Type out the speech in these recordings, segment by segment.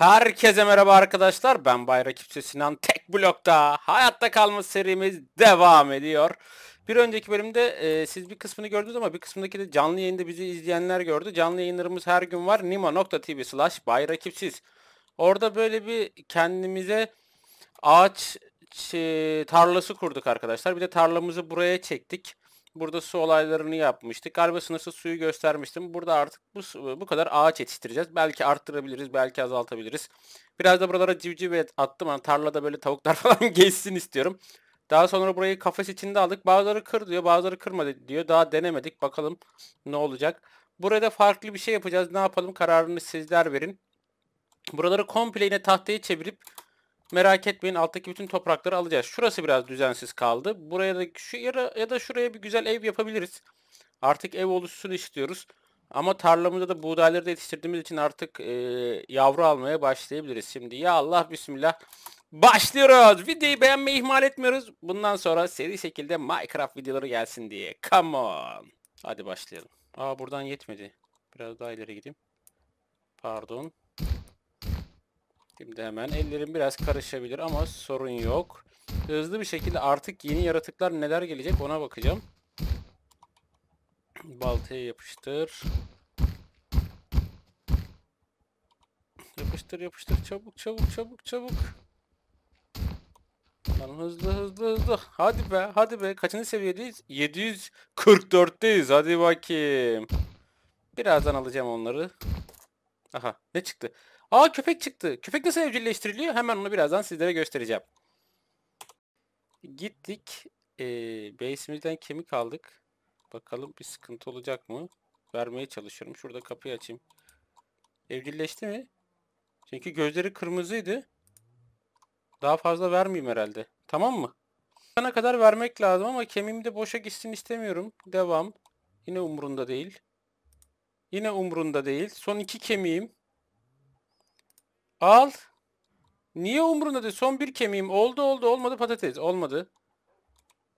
Herkese merhaba arkadaşlar. Ben Bayrakipçi Sinan. Tek blokta hayatta kalma serimiz devam ediyor. Bir önceki bölümde e, siz bir kısmını gördünüz ama bir kısmındaki de canlı yayında bizi izleyenler gördü. Canlı yayınlarımız her gün var. nima.tv slash bayrakipsiz. Orada böyle bir kendimize ağaç şey, tarlası kurduk arkadaşlar. Bir de tarlamızı buraya çektik. Burada su olaylarını yapmıştık. Galiba sınırsız suyu göstermiştim. Burada artık bu, bu kadar ağaç yetiştireceğiz. Belki arttırabiliriz, belki azaltabiliriz. Biraz da buralara civciv attım. Yani tarlada böyle tavuklar falan geçsin istiyorum. Daha sonra burayı kafes içinde aldık. Bazıları kır diyor, bazıları kırmadı diyor. Daha denemedik. Bakalım ne olacak. Burada farklı bir şey yapacağız. Ne yapalım? Kararını sizler verin. Buraları komple yine tahtaya çevirip Merak etmeyin alttaki bütün toprakları alacağız. Şurası biraz düzensiz kaldı. Buraya da şu yere ya da şuraya bir güzel ev yapabiliriz. Artık ev oluşsun istiyoruz. Ama tarlamızda da buğdayları da yetiştirdiğimiz için artık e, yavru almaya başlayabiliriz. Şimdi ya Allah bismillah başlıyoruz. Videoyu beğenmeyi ihmal etmiyoruz. Bundan sonra seri şekilde Minecraft videoları gelsin diye. Come on. Hadi başlayalım. Aa buradan yetmedi. Biraz daha ileri gideyim. Pardon. Şimdi hemen ellerim biraz karışabilir ama sorun yok. Hızlı bir şekilde artık yeni yaratıklar neler gelecek ona bakacağım. Baltaya yapıştır. Yapıştır yapıştır çabuk çabuk çabuk çabuk. Lan hızlı hızlı hızlı. Hadi be hadi be. Kaçıncı seviyedeyiz? 744'teyiz. Hadi bakayım. Birazdan alacağım onları. Aha ne çıktı? Aa köpek çıktı. Köpek nasıl evcilleştiriliyor? Hemen onu birazdan sizlere göstereceğim. Gittik. Ee, base'imizden kemik aldık. Bakalım bir sıkıntı olacak mı? Vermeye çalışıyorum. Şurada kapıyı açayım. Evcilleşti mi? Çünkü gözleri kırmızıydı. Daha fazla vermeyeyim herhalde. Tamam mı? Bana kadar vermek lazım ama kemiğim de boşa gitsin istemiyorum. Devam. Yine umurunda değil. Yine umurunda değil. Son iki kemiğim. Al. Niye umurunda değil? Son bir kemiğim. Oldu oldu olmadı patates. Olmadı.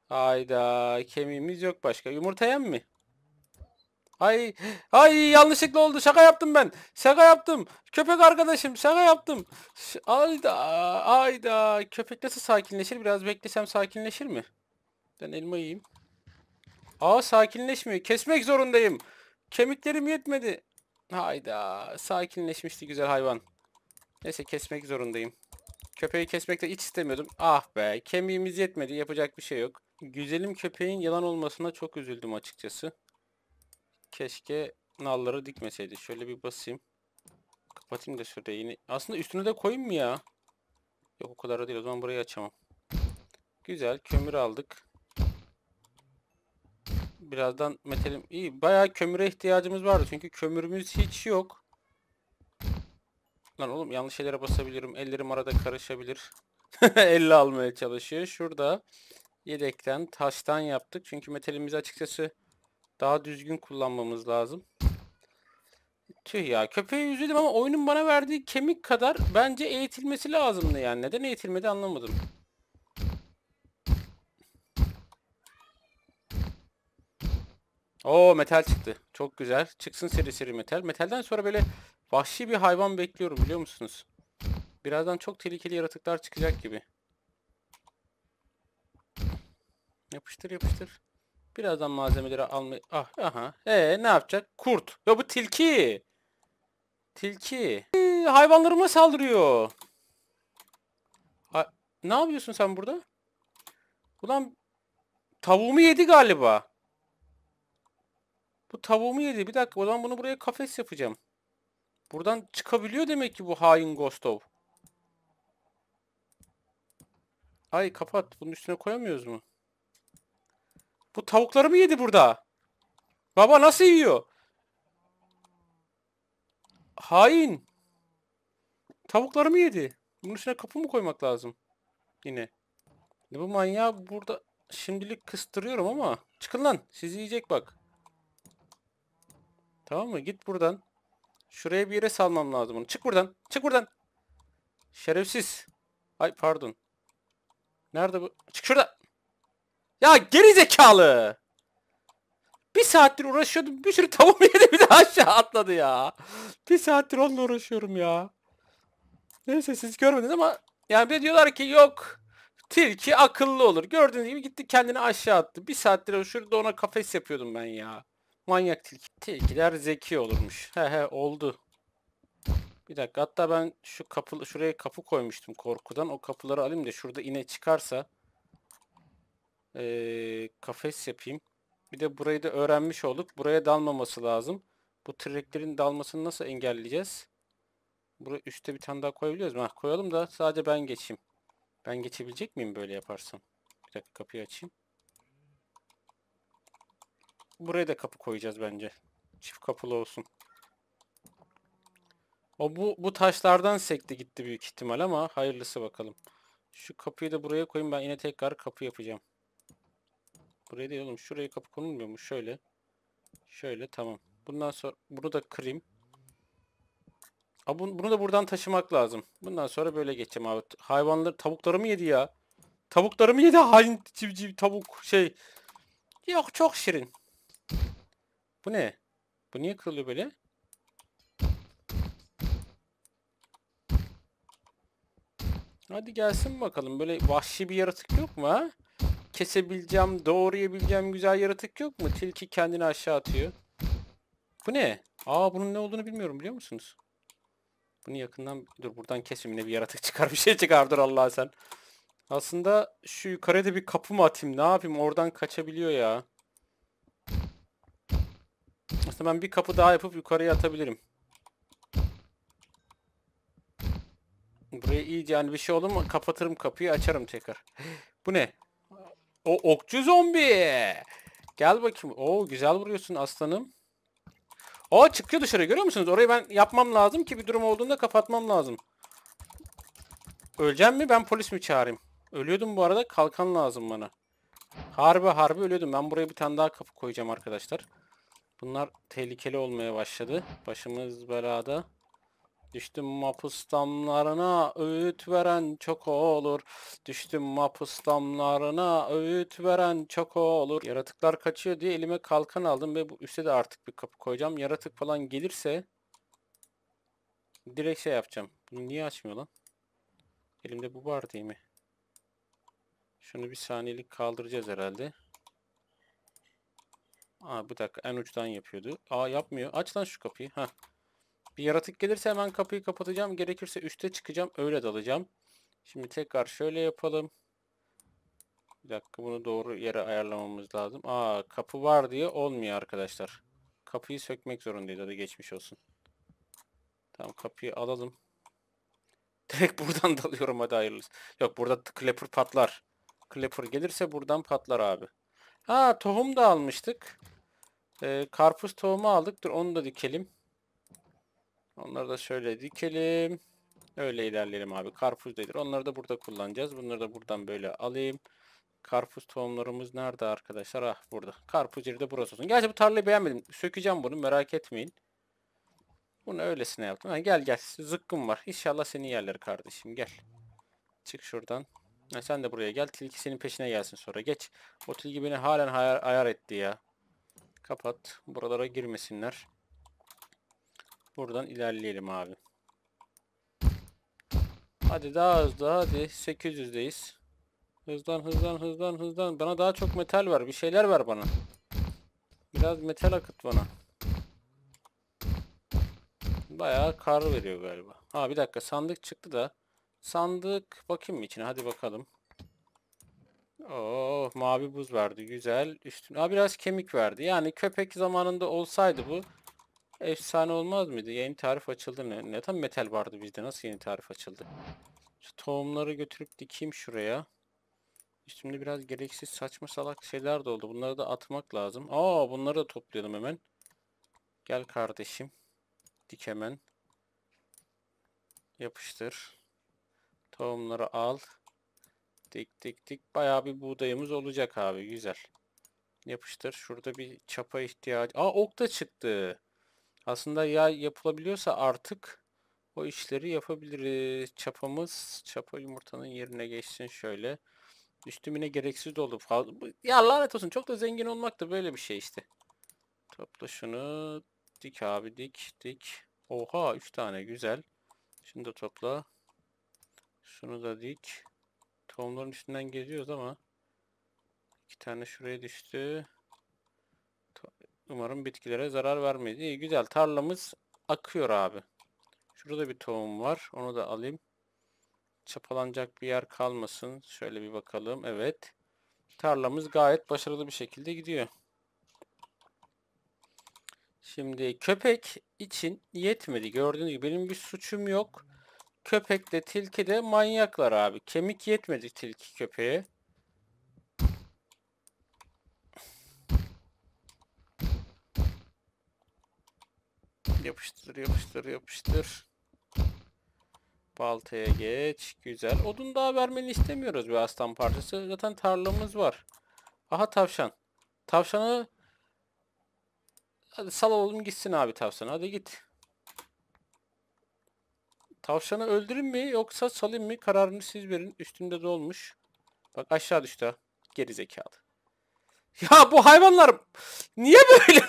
Hayda kemiğimiz yok başka. Yumurta yem mi? Ay ay yanlışlıkla oldu. Şaka yaptım ben. Şaka yaptım. Köpek arkadaşım şaka yaptım. Ş ayda ayda köpek nasıl sakinleşir? Biraz beklesem sakinleşir mi? Ben elma yiyeyim. Aa sakinleşmiyor. Kesmek zorundayım. Kemiklerim yetmedi. Hayda sakinleşmişti güzel hayvan. Neyse kesmek zorundayım. Köpeği kesmekte hiç istemiyordum. Ah be kemiğimiz yetmedi yapacak bir şey yok. Güzelim köpeğin yalan olmasına çok üzüldüm açıkçası. Keşke nalları dikmeseydi. Şöyle bir basayım. Kapatayım da şuraya yine. Aslında üstüne de koyayım mı ya? Yok o kadar değil o zaman burayı açamam. Güzel kömür aldık. Birazdan metalim iyi. Bayağı kömüre ihtiyacımız vardı çünkü kömürümüz hiç yok. Lan oğlum yanlış yere basabilirim. Ellerim arada karışabilir. Elle almaya çalışıyor. Şurada yedekten, taştan yaptık. Çünkü metalimizi açıkçası daha düzgün kullanmamız lazım. Tüh ya köpeği üzüldüm ama oyunun bana verdiği kemik kadar bence eğitilmesi lazımdı yani. Neden eğitilmedi anlamadım. Oo metal çıktı. Çok güzel. Çıksın seri seri metal. Metalden sonra böyle Vahşi bir hayvan bekliyorum biliyor musunuz? Birazdan çok tehlikeli yaratıklar çıkacak gibi. Yapıştır yapıştır. Birazdan malzemeleri almayı... Ah aha. Ee ne yapacak? Kurt. Ya bu tilki. Tilki. Ee, hayvanlarıma saldırıyor. Ha, ne yapıyorsun sen burada? Ulan tavuğumu yedi galiba. Bu tavuğumu yedi. Bir dakika o zaman bunu buraya kafes yapacağım. Buradan çıkabiliyor demek ki bu hain Gostov. Ay kapat. Bunun üstüne koyamıyoruz mu? Bu tavukları mı yedi burada? Baba nasıl yiyor? Hain. Tavukları mı yedi? Bunun üstüne kapı mı koymak lazım? Yine. Ne bu manyağı burada şimdilik kıstırıyorum ama. Çıkın lan. Sizi yiyecek bak. Tamam mı? Git buradan. Şuraya bir yere salmam lazım bunu. Çık buradan. Çık buradan. Şerefsiz. Ay pardon. Nerede bu? Çık şurada. Ya geri zekalı. Bir saattir uğraşıyordum. Bir sürü tavuğum yedi bir de aşağı atladı ya. Bir saattir onunla uğraşıyorum ya. Neyse siz görmediniz ama yani bir de diyorlar ki yok tilki akıllı olur. Gördüğünüz gibi gitti kendini aşağı attı. Bir saattir şurada ona kafes yapıyordum ben ya manyak tilki. Tilkiler zeki olurmuş. He he oldu. Bir dakika hatta ben şu kapı şuraya kapı koymuştum korkudan. O kapıları alayım da şurada ine çıkarsa ee, kafes yapayım. Bir de burayı da öğrenmiş olduk. Buraya dalmaması lazım. Bu treklerin dalmasını nasıl engelleyeceğiz? Buraya üstte bir tane daha koyabiliyoruz. Ha, koyalım da sadece ben geçeyim. Ben geçebilecek miyim böyle yaparsam? Bir dakika kapıyı açayım buraya da kapı koyacağız bence. Çift kapılı olsun. O bu, bu taşlardan sekti gitti büyük ihtimal ama hayırlısı bakalım. Şu kapıyı da buraya koyayım ben yine tekrar kapı yapacağım. Buraya değil oğlum şuraya kapı konulmuyor mu? Şöyle. Şöyle tamam. Bundan sonra bunu da kırayım. Aa, bunu da buradan taşımak lazım. Bundan sonra böyle geçeceğim abi. Hayvanlar, tavuklarımı yedi ya. Tavuklarımı yedi hain civciv tavuk şey. Yok çok şirin. Bu ne? Bu niye kırılıyor böyle? Hadi gelsin bakalım. Böyle vahşi bir yaratık yok mu ha? Kesebileceğim, doğrayabileceğim güzel yaratık yok mu? Tilki kendini aşağı atıyor. Bu ne? Aa bunun ne olduğunu bilmiyorum biliyor musunuz? Bunu yakından dur buradan kesim yine bir yaratık çıkar bir şey çıkar dur Allah sen. Aslında şu yukarıda bir kapı mı atayım ne yapayım oradan kaçabiliyor ya. Aslında ben bir kapı daha yapıp yukarıya atabilirim. Buraya iyice yani bir şey olur mu kapatırım kapıyı açarım tekrar. Bu ne? O okçu zombi. Gel bakayım. Oo güzel vuruyorsun aslanım. O çıkıyor dışarı görüyor musunuz? Orayı ben yapmam lazım ki bir durum olduğunda kapatmam lazım. Öleceğim mi ben polis mi çağırayım? Ölüyordum bu arada kalkan lazım bana. Harbi harbi ölüyordum. Ben buraya bir tane daha kapı koyacağım arkadaşlar. Bunlar tehlikeli olmaya başladı. Başımız belada. Düştüm mapustamlarına öğüt veren çok olur. Düştüm mapustamlarına öğüt veren çok olur. Yaratıklar kaçıyor diye elime kalkan aldım ve bu üste de artık bir kapı koyacağım. Yaratık falan gelirse direkt şey yapacağım. Bunu niye açmıyor lan? Elimde bu var değil mi? Şunu bir saniyelik kaldıracağız herhalde. Aa bir dakika en uçtan yapıyordu. Aa yapmıyor. Aç lan şu kapıyı. Heh. Bir yaratık gelirse hemen kapıyı kapatacağım. Gerekirse üste çıkacağım. Öyle dalacağım. Şimdi tekrar şöyle yapalım. Bir dakika bunu doğru yere ayarlamamız lazım. Aa kapı var diye olmuyor arkadaşlar. Kapıyı sökmek zorundayız. Hadi geçmiş olsun. Tamam kapıyı alalım. Direkt buradan dalıyorum hadi hayırlısı. Yok burada Clapper patlar. Clapper gelirse buradan patlar abi. Ha tohum da almıştık. Ee, karpuz tohumu aldık. Dur onu da dikelim. Onları da şöyle dikelim. Öyle ilerleyelim abi. Karpuz dedir. Onları da burada kullanacağız. Bunları da buradan böyle alayım. Karpuz tohumlarımız nerede arkadaşlar? Ah burada. Karpuz yeri de burası olsun. Gerçi bu tarlayı beğenmedim. Sökeceğim bunu merak etmeyin. Bunu öylesine yaptım. Ha, gel gel zıkkım var. İnşallah senin yerleri kardeşim gel. Çık şuradan. Ha, sen de buraya gel. Tilki senin peşine gelsin sonra. Geç. O tilki beni halen ayar, ayar etti ya. Kapat. Buralara girmesinler. Buradan ilerleyelim abi. Hadi daha hızlı hadi. 800'deyiz. Hızdan hızdan hızdan hızdan. Bana daha çok metal var. Bir şeyler ver bana. Biraz metal akıt bana. Bayağı kar veriyor galiba. Ha bir dakika sandık çıktı da. Sandık bakayım mı içine hadi bakalım. Oh, mavi buz verdi. Güzel. Üstüne Aa, biraz kemik verdi. Yani köpek zamanında olsaydı bu efsane olmaz mıydı? Yeni tarif açıldı. Ne, ne tam metal vardı bizde. Nasıl yeni tarif açıldı? Şu tohumları götürüp dikeyim şuraya. Üstümde biraz gereksiz saçma salak şeyler de oldu. Bunları da atmak lazım. Aa bunları da topluyorum hemen. Gel kardeşim. Dik hemen. Yapıştır. Tohumları al. Dik dik dik bayağı bir buğdayımız olacak abi güzel. Yapıştır. Şurada bir çapa ihtiyacı. Aa ok da çıktı. Aslında ya yapılabiliyorsa artık o işleri yapabiliriz. Çapamız çapa yumurtanın yerine geçsin şöyle. Üstümüne gereksiz dolu. Ya lanet olsun çok da zengin olmak da böyle bir şey işte. Topla şunu. Dik abi dik dik. Oha 3 tane güzel. Şimdi topla. Şunu da dik. Tohumların üstünden geziyoruz ama iki tane şuraya düştü. Umarım bitkilere zarar vermeyiz. İyi güzel. Tarlamız akıyor abi. Şurada bir tohum var. Onu da alayım. Çapalanacak bir yer kalmasın. Şöyle bir bakalım. Evet. Tarlamız gayet başarılı bir şekilde gidiyor. Şimdi köpek için yetmedi. Gördüğünüz gibi benim bir suçum yok. Köpek de tilki de manyaklar abi. Kemik yetmedi tilki köpeği. Yapıştır yapıştır yapıştır. Baltaya geç. Güzel. Odun daha vermeni istemiyoruz bir aslan parçası. Zaten tarlamız var. Aha tavşan. Tavşanı Hadi sal oğlum gitsin abi tavşan. Hadi git. Tavşanı öldürün mü yoksa salayım mı kararını siz verin. Üstümde dolmuş. Bak aşağı düştü. Geri zekalı. Ya bu hayvanlar niye böyle?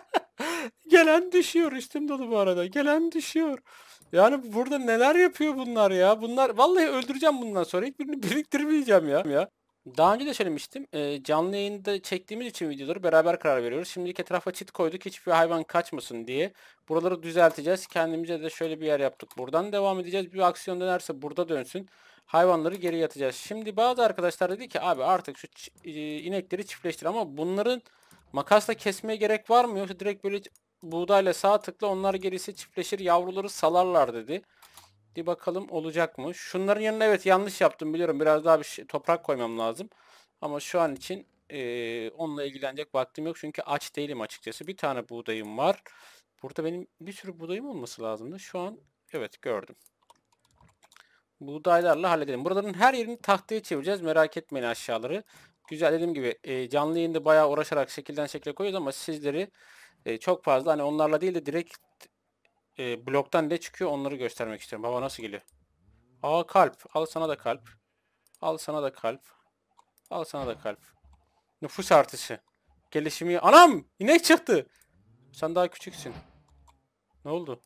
Gelen düşüyor üstüm dolu bu arada. Gelen düşüyor. Yani burada neler yapıyor bunlar ya? Bunlar vallahi öldüreceğim bundan sonra. Hiçbirini biriktirmeyeceğim ya. ya. Daha önce de söylemiştim. E, canlı yayında çektiğimiz için videoları beraber karar veriyoruz. Şimdilik etrafa çit koyduk hiçbir hayvan kaçmasın diye. Buraları düzelteceğiz. Kendimize de şöyle bir yer yaptık. Buradan devam edeceğiz. Bir aksiyon dönerse burada dönsün. Hayvanları geri yatacağız. Şimdi bazı arkadaşlar dedi ki abi artık şu e, inekleri çiftleştir ama bunların makasla kesmeye gerek var mı? Yoksa direkt böyle buğdayla sağ tıkla onlar gerisi çiftleşir yavruları salarlar dedi. Bir bakalım olacak mı? Şunların yanına evet yanlış yaptım biliyorum. Biraz daha bir şey, toprak koymam lazım. Ama şu an için e, onunla ilgilenecek vaktim yok. Çünkü aç değilim açıkçası. Bir tane buğdayım var. Burada benim bir sürü buğdayım olması lazımdı. Şu an evet gördüm. Buğdaylarla halledelim. Buraların her yerini tahtaya çevireceğiz. Merak etmeyin aşağıları. Güzel dediğim gibi e, canlı yayında bayağı uğraşarak şekilden şekle koyuyoruz ama sizleri e, çok fazla hani onlarla değil de direkt e, bloktan ne çıkıyor onları göstermek istiyorum. Baba nasıl geliyor? Aa kalp. Al sana da kalp. Al sana da kalp. Al sana da kalp. Nüfus artışı. Gelişimi... Anam! İnek çıktı. Sen daha küçüksün. Ne oldu?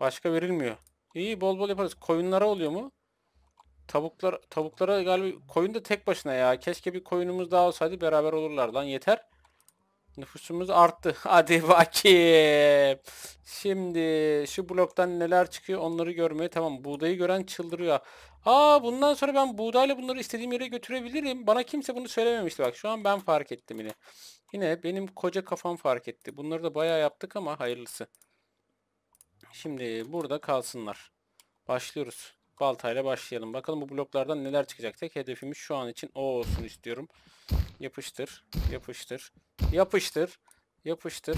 Başka verilmiyor. İyi bol bol yaparız. Koyunlara oluyor mu? Tavuklar, tavuklara galiba koyun da tek başına ya. Keşke bir koyunumuz daha olsaydı beraber olurlar lan yeter. Nüfusumuz arttı. Hadi bakayım. Şimdi şu bloktan neler çıkıyor onları görmeye tamam. Buğdayı gören çıldırıyor. Aa bundan sonra ben buğdayla bunları istediğim yere götürebilirim. Bana kimse bunu söylememişti. Bak şu an ben fark ettim yine. Yine benim koca kafam fark etti. Bunları da bayağı yaptık ama hayırlısı. Şimdi burada kalsınlar. Başlıyoruz baltayla başlayalım. Bakalım bu bloklardan neler çıkacak. Tek hedefimiz şu an için o olsun istiyorum. Yapıştır, yapıştır, yapıştır, yapıştır.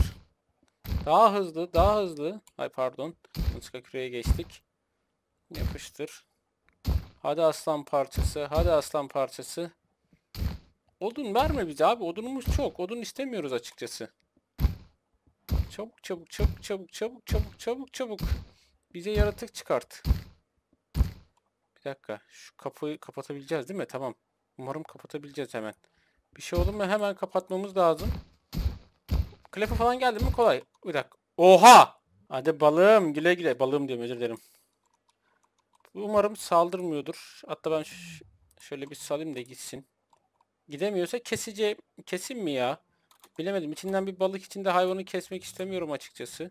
Daha hızlı, daha hızlı. Ay pardon. Mıntıka küreye geçtik. Yapıştır. Hadi aslan parçası, hadi aslan parçası. Odun verme bize abi. Odunumuz çok. Odun istemiyoruz açıkçası. Çabuk çabuk çabuk çabuk çabuk çabuk çabuk çabuk. Bize yaratık çıkart. Bir dakika. Şu kapıyı kapatabileceğiz değil mi? Tamam. Umarım kapatabileceğiz hemen. Bir şey oldu mu hemen kapatmamız lazım. Klefe falan geldi mi kolay. Bir dakika. Oha! Hadi balığım güle güle. Balığım diyorum özür dilerim. Umarım saldırmıyordur. Hatta ben şöyle bir salayım da gitsin. Gidemiyorsa kesici kesin mi ya? Bilemedim. İçinden bir balık içinde hayvanı kesmek istemiyorum açıkçası.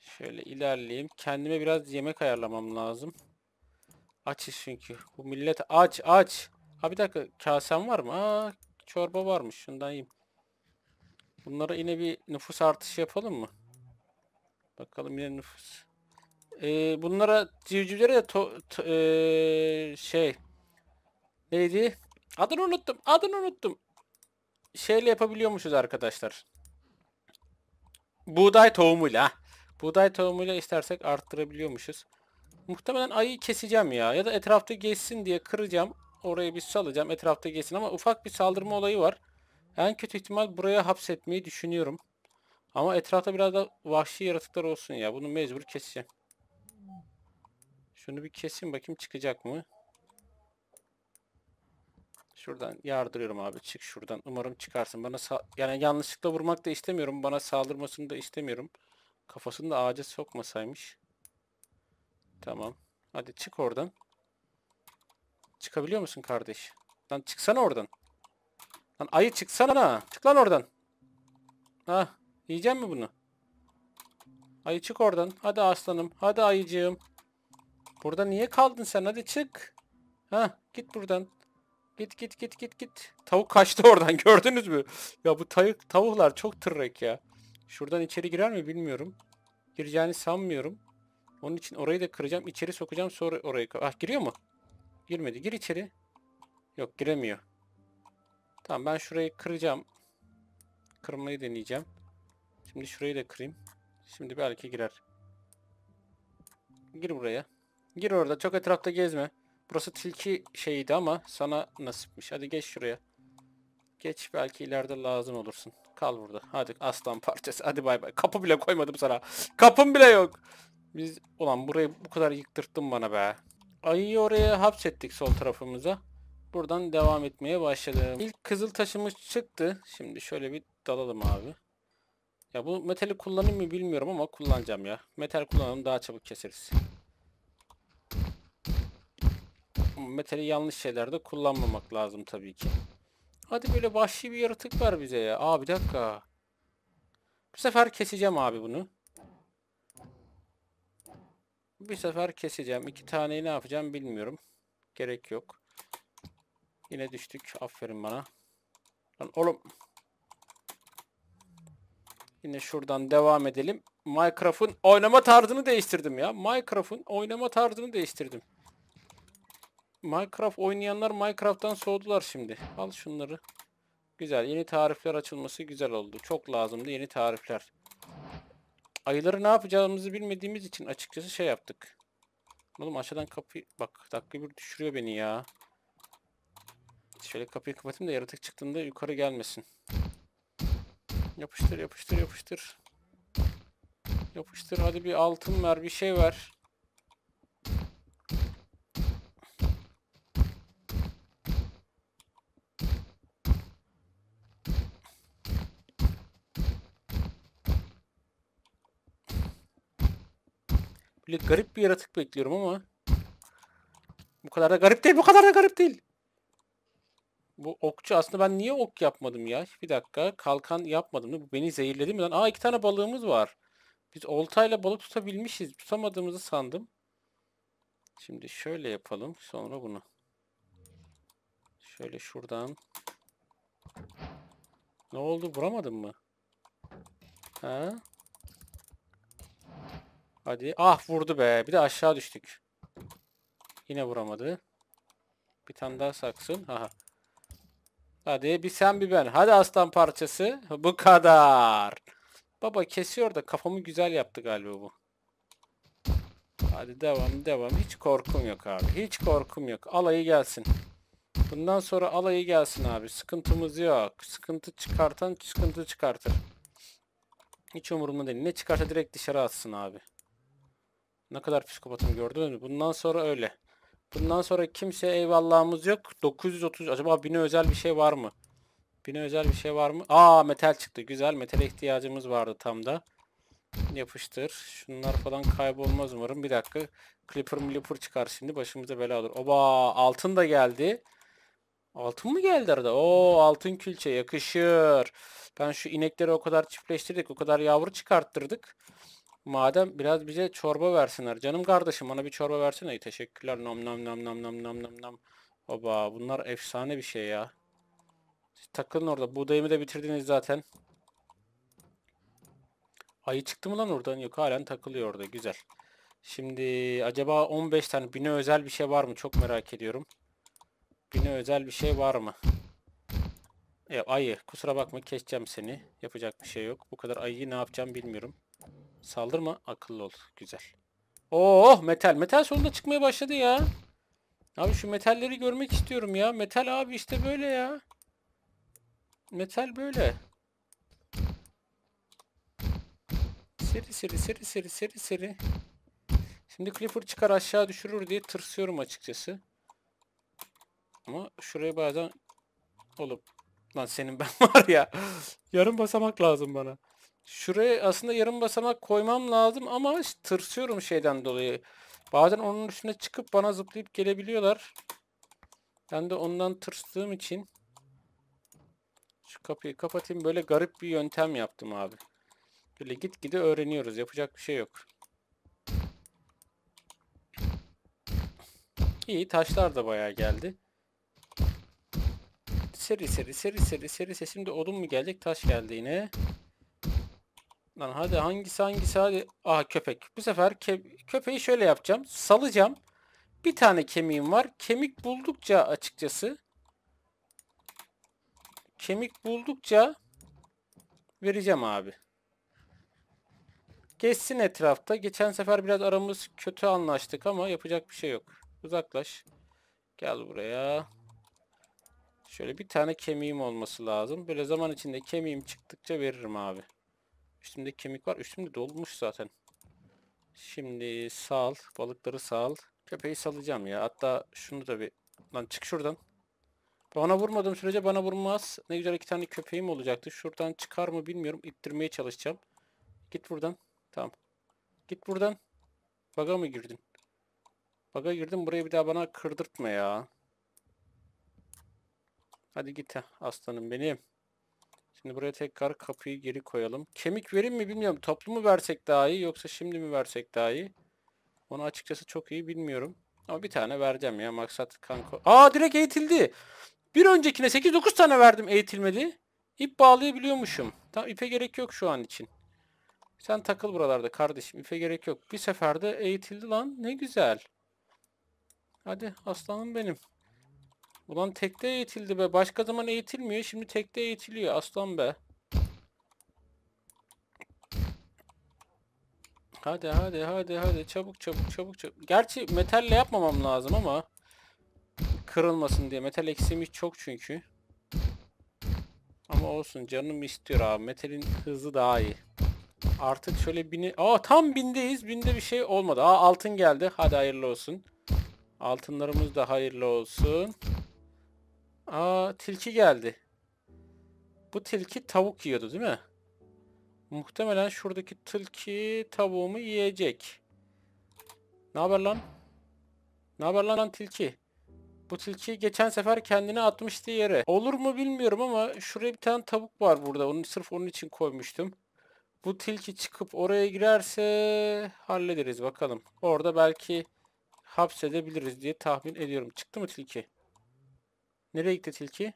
Şöyle ilerleyeyim. Kendime biraz yemek ayarlamam lazım. Açız çünkü. Bu millet aç aç. Ha bir dakika kasem var mı? Aa, çorba varmış. Şundan yiyeyim. Bunlara yine bir nüfus artışı yapalım mı? Bakalım yine nüfus. Ee, bunlara civcivlere de to, to, e, şey neydi? Adını unuttum. Adını unuttum. Şeyle yapabiliyormuşuz arkadaşlar. Buğday tohumuyla. Buğday tohumuyla istersek arttırabiliyormuşuz. Muhtemelen ayı keseceğim ya. Ya da etrafta geçsin diye kıracağım. Oraya bir salacağım. Etrafta geçsin ama ufak bir saldırma olayı var. En kötü ihtimal buraya hapsetmeyi düşünüyorum. Ama etrafta biraz da vahşi yaratıklar olsun ya. Bunu mecbur keseceğim. Şunu bir keseyim bakayım çıkacak mı? Şuradan yardırıyorum abi. Çık şuradan. Umarım çıkarsın. Bana yani yanlışlıkla vurmak da istemiyorum. Bana saldırmasını da istemiyorum. Kafasını da ağaca sokmasaymış. Tamam. Hadi çık oradan. Çıkabiliyor musun kardeş? Lan çıksana oradan. Lan ayı çıksana. Çık lan oradan. Ha, yiyeceğim mi bunu? Ayı çık oradan. Hadi aslanım. Hadi ayıcığım. Burada niye kaldın sen? Hadi çık. Ha, git buradan. Git git git git git. Tavuk kaçtı oradan. Gördünüz mü? Ya bu tavuk tavuklar çok tırrek ya. Şuradan içeri girer mi bilmiyorum. Gireceğini sanmıyorum. Onun için orayı da kıracağım. içeri sokacağım sonra orayı... Ah giriyor mu? Girmedi. Gir içeri. Yok giremiyor. Tamam ben şurayı kıracağım. Kırmayı deneyeceğim. Şimdi şurayı da kırayım. Şimdi belki girer. Gir buraya. Gir orada. Çok etrafta gezme. Burası tilki şeyiydi ama sana nasipmiş. Hadi geç şuraya. Geç belki ileride lazım olursun. Kal burada. Hadi aslan parçası. Hadi bay bay. Kapı bile koymadım sana. Kapım bile yok. Biz ulan burayı bu kadar yıktırttın bana be. Ayıyı oraya hapsettik sol tarafımıza. Buradan devam etmeye başladım. İlk kızıl taşımız çıktı. Şimdi şöyle bir dalalım abi. Ya bu metali kullanayım mı bilmiyorum ama kullanacağım ya. Metal kullanalım daha çabuk keseriz. Metali yanlış şeylerde kullanmamak lazım tabii ki. Hadi böyle vahşi bir yaratık var bize ya. Aa bir dakika. Bu sefer keseceğim abi bunu. Bir sefer keseceğim. İki taneyi ne yapacağım bilmiyorum. Gerek yok. Yine düştük. Aferin bana. Lan oğlum. Yine şuradan devam edelim. Minecraft'ın oynama tarzını değiştirdim ya. Minecraft'ın oynama tarzını değiştirdim. Minecraft oynayanlar Minecraft'tan soğudular şimdi. Al şunları. Güzel. Yeni tarifler açılması güzel oldu. Çok lazımdı yeni tarifler ayıları ne yapacağımızı bilmediğimiz için açıkçası şey yaptık. Oğlum aşağıdan kapıyı... Bak dakika bir düşürüyor beni ya. Şöyle kapıyı kapatayım da yaratık çıktığında yukarı gelmesin. Yapıştır yapıştır yapıştır. Yapıştır hadi bir altın ver bir şey ver. Böyle garip bir yaratık bekliyorum ama. Bu kadar da garip değil. Bu kadar da garip değil. Bu okçu aslında ben niye ok yapmadım ya? Bir dakika. Kalkan yapmadım. Bu beni zehirledi mi lan? Aa iki tane balığımız var. Biz oltayla balık tutabilmişiz. Tutamadığımızı sandım. Şimdi şöyle yapalım. Sonra bunu. Şöyle şuradan. Ne oldu? Vuramadın mı? Ha? Hadi. Ah vurdu be. Bir de aşağı düştük. Yine vuramadı. Bir tane daha saksın. Aha. Hadi bir sen bir ben. Hadi aslan parçası. Bu kadar. Baba kesiyor da kafamı güzel yaptı galiba bu. Hadi devam devam. Hiç korkum yok abi. Hiç korkum yok. Alayı gelsin. Bundan sonra alayı gelsin abi. Sıkıntımız yok. Sıkıntı çıkartan sıkıntı çıkartır. Hiç umurumda değil. Ne çıkarsa direkt dışarı atsın abi. Ne kadar psikopatım gördün mü? Bundan sonra öyle. Bundan sonra kimse eyvallahımız yok. 930 acaba bine özel bir şey var mı? Bine özel bir şey var mı? Aa metal çıktı. Güzel. Metale ihtiyacımız vardı tam da. Yapıştır. Şunlar falan kaybolmaz umarım. Bir dakika. Clipper Clipper çıkar şimdi. Başımıza bela olur. Oba altın da geldi. Altın mı geldi arada? Oo altın külçe yakışır. Ben şu inekleri o kadar çiftleştirdik. O kadar yavru çıkarttırdık. Madem biraz bize çorba versinler. Canım kardeşim bana bir çorba versene. Teşekkürler. Nam nam nam nam nam nam nam nam. Baba bunlar efsane bir şey ya. Siz takılın orada. Buğdayımı da bitirdiniz zaten. Ayı çıktı mı lan oradan? Yok halen takılıyor orada. Güzel. Şimdi acaba 15 tane bine özel bir şey var mı? Çok merak ediyorum. Bine özel bir şey var mı? E, ayı kusura bakma keseceğim seni. Yapacak bir şey yok. Bu kadar ayıyı ne yapacağım bilmiyorum. Saldırma. Akıllı ol. Güzel. Oh metal. Metal sonunda çıkmaya başladı ya. Abi şu metalleri görmek istiyorum ya. Metal abi işte böyle ya. Metal böyle. Seri seri seri seri seri seri. Şimdi clifford çıkar aşağı düşürür diye tırsıyorum açıkçası. Ama şuraya bazen olup lan senin ben var ya. Yarım basamak lazım bana. Şuraya aslında yarım basamak koymam lazım ama işte tırsıyorum şeyden dolayı. Bazen onun üstüne çıkıp bana zıplayıp gelebiliyorlar. Ben de ondan tırstığım için şu kapıyı kapatayım. Böyle garip bir yöntem yaptım abi. Böyle git gide öğreniyoruz. Yapacak bir şey yok. İyi taşlar da bayağı geldi. Seri seri seri seri seri sesimde odun mu gelecek? Taş geldi yine. Lan hadi hangisi hangisi hadi. Aha köpek. Bu sefer köpeği şöyle yapacağım. Salacağım. Bir tane kemiğim var. Kemik buldukça açıkçası kemik buldukça vereceğim abi. Geçsin etrafta. Geçen sefer biraz aramız kötü anlaştık ama yapacak bir şey yok. Uzaklaş. Gel buraya. Şöyle bir tane kemiğim olması lazım. Böyle zaman içinde kemiğim çıktıkça veririm abi. Üstümde kemik var. Üstümde dolmuş zaten. Şimdi sal. Balıkları sal. Köpeği salacağım ya. Hatta şunu da bir... Lan çık şuradan. Bana vurmadığım sürece bana vurmaz. Ne güzel iki tane köpeğim olacaktı. Şuradan çıkar mı bilmiyorum. İttirmeye çalışacağım. Git buradan. Tamam. Git buradan. Baga mı girdin? Baga girdim. Buraya bir daha bana kırdırtma ya. Hadi git ha aslanım benim. Şimdi buraya tekrar kapıyı geri koyalım. Kemik verim mi bilmiyorum. Toplu mu versek daha iyi yoksa şimdi mi versek daha iyi? Onu açıkçası çok iyi bilmiyorum. Ama bir tane vereceğim ya maksat kanka. Aa direkt eğitildi. Bir öncekine 8-9 tane verdim eğitilmedi. İp bağlayabiliyormuşum. Tam ipe gerek yok şu an için. Sen takıl buralarda kardeşim. İpe gerek yok. Bir seferde eğitildi lan. Ne güzel. Hadi aslanım benim. Ulan tekte eğitildi be. Başka zaman eğitilmiyor. Şimdi tekte eğitiliyor. Aslan be. Hadi hadi hadi hadi çabuk çabuk çabuk çabuk. Gerçi metalle yapmamam lazım ama kırılmasın diye. Metal eksiğimiz çok çünkü. Ama olsun canım istiyor abi. Metalin hızı daha iyi. Artık şöyle bini... Aa tam bindeyiz. Binde bir şey olmadı. Aa altın geldi. Hadi hayırlı olsun. Altınlarımız da hayırlı olsun. Aa tilki geldi. Bu tilki tavuk yiyordu değil mi? Muhtemelen şuradaki tilki tavuğumu yiyecek. Ne haber lan? Ne haber lan, tilki? Bu tilki geçen sefer kendini atmıştı yere. Olur mu bilmiyorum ama şuraya bir tane tavuk var burada. Onu sırf onun için koymuştum. Bu tilki çıkıp oraya girerse hallederiz bakalım. Orada belki hapsedebiliriz diye tahmin ediyorum. Çıktı mı tilki? Nereye gitti tilki?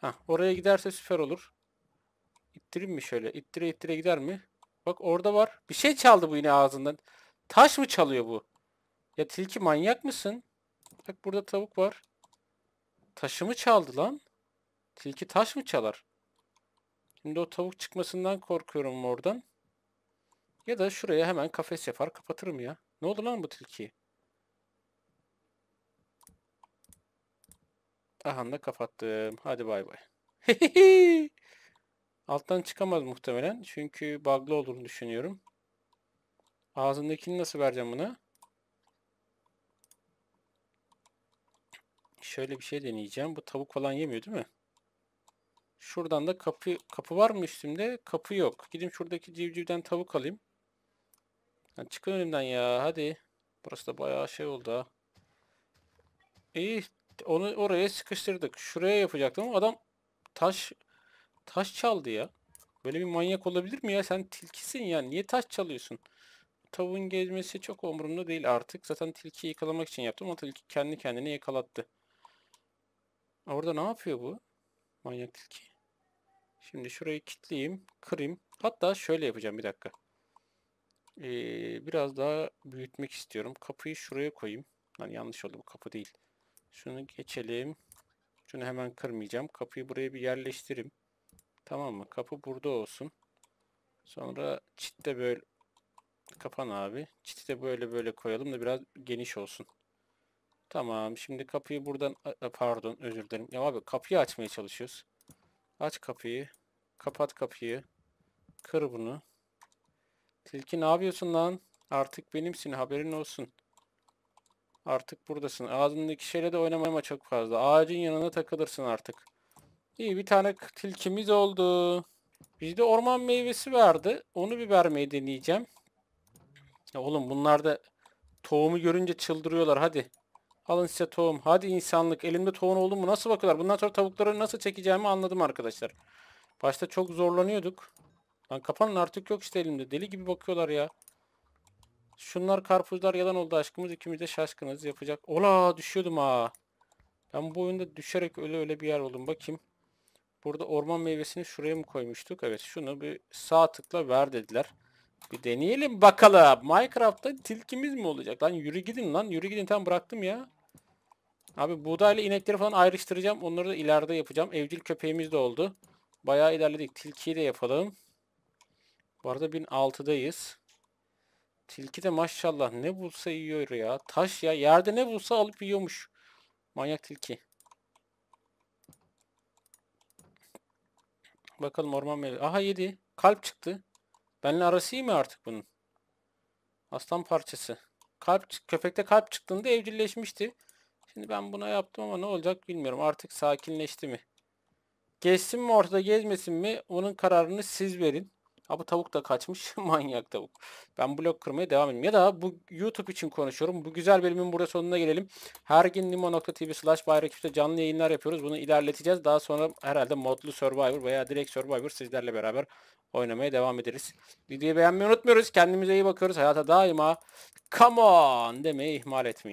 Hah, oraya giderse süper olur. İttireyim mi şöyle? İttire ittire gider mi? Bak orada var. Bir şey çaldı bu yine ağzından. Taş mı çalıyor bu? Ya tilki manyak mısın? Bak burada tavuk var. Taşı mı çaldı lan. Tilki taş mı çalar? Şimdi o tavuk çıkmasından korkuyorum oradan. Ya da şuraya hemen kafes yapar kapatırım ya. Ne oldu lan bu tilki? Aha da kapattım. Hadi bay bay. Alttan çıkamaz muhtemelen. Çünkü bug'lı olduğunu düşünüyorum. Ağzındakini nasıl vereceğim buna? Şöyle bir şey deneyeceğim. Bu tavuk falan yemiyor değil mi? Şuradan da kapı kapı var mı üstümde? Kapı yok. Gideyim şuradaki civcivden tavuk alayım. Lan çıkın önümden ya. Hadi. Burası da bayağı şey oldu ha. İyi onu oraya sıkıştırdık. Şuraya yapacaktım ama adam taş taş çaldı ya. Böyle bir manyak olabilir mi ya? Sen tilkisin ya. Niye taş çalıyorsun? Tavuğun gezmesi çok umurumda değil artık. Zaten tilkiyi yakalamak için yaptım ama tilki kendi kendini yakalattı. Orada ne yapıyor bu? Manyak tilki. Şimdi şurayı kilitleyeyim. Kırayım. Hatta şöyle yapacağım bir dakika. Ee, biraz daha büyütmek istiyorum. Kapıyı şuraya koyayım. Yani yanlış oldu bu kapı değil. Şunu geçelim. Şunu hemen kırmayacağım. Kapıyı buraya bir yerleştirim. Tamam mı? Kapı burada olsun. Sonra çit de böyle kapan abi. Çiti de böyle böyle koyalım da biraz geniş olsun. Tamam. Şimdi kapıyı buradan pardon özür dilerim. Ya abi kapıyı açmaya çalışıyoruz. Aç kapıyı. Kapat kapıyı. Kır bunu. Tilki ne yapıyorsun lan? Artık benimsin haberin olsun. Artık buradasın. Ağzındaki şeyle de oynamama çok fazla. Ağacın yanına takılırsın artık. İyi bir tane tilkimiz oldu. Bizde orman meyvesi vardı. Onu bir vermeyi deneyeceğim. Ya oğlum bunlar da tohumu görünce çıldırıyorlar. Hadi. Alın size tohum. Hadi insanlık. Elimde tohum oldu mu? Nasıl bakıyorlar? Bundan sonra tavukları nasıl çekeceğimi anladım arkadaşlar. Başta çok zorlanıyorduk. Lan kapanın artık yok işte elimde. Deli gibi bakıyorlar ya. Şunlar karpuzlar yalan oldu aşkımız. ikimiz de şaşkınız yapacak. Ola düşüyordum ha. Ben bu oyunda düşerek öyle öyle bir yer oldum. Bakayım. Burada orman meyvesini şuraya mı koymuştuk? Evet şunu bir sağ tıkla ver dediler. Bir deneyelim bakalım. Minecraft'ta tilkimiz mi olacak? Lan yürü gidin lan. Yürü gidin tam bıraktım ya. Abi buğdayla inekleri falan ayrıştıracağım. Onları da ileride yapacağım. Evcil köpeğimiz de oldu. Bayağı ilerledik. Tilkiyi de yapalım. Bu arada 1006'dayız. Tilki de maşallah ne bulsa yiyor ya. Taş ya. Yerde ne bulsa alıp yiyormuş. Manyak tilki. Bakalım orman meyvesi. Aha yedi. Kalp çıktı. Benle arası iyi mi artık bunun? Aslan parçası. Kalp, köpekte kalp çıktığında evcilleşmişti. Şimdi ben buna yaptım ama ne olacak bilmiyorum. Artık sakinleşti mi? Geçsin mi ortada gezmesin mi? Onun kararını siz verin. Ha bu tavuk da kaçmış. Manyak tavuk. Ben blok kırmaya devam edeyim. Ya da bu YouTube için konuşuyorum. Bu güzel bölümün burada sonuna gelelim. Her gün limo.tv slash bayraküste canlı yayınlar yapıyoruz. Bunu ilerleteceğiz. Daha sonra herhalde modlu Survivor veya direkt Survivor sizlerle beraber oynamaya devam ederiz. Videoyu beğenmeyi unutmuyoruz. Kendimize iyi bakıyoruz. Hayata daima come on demeyi ihmal etmeyin.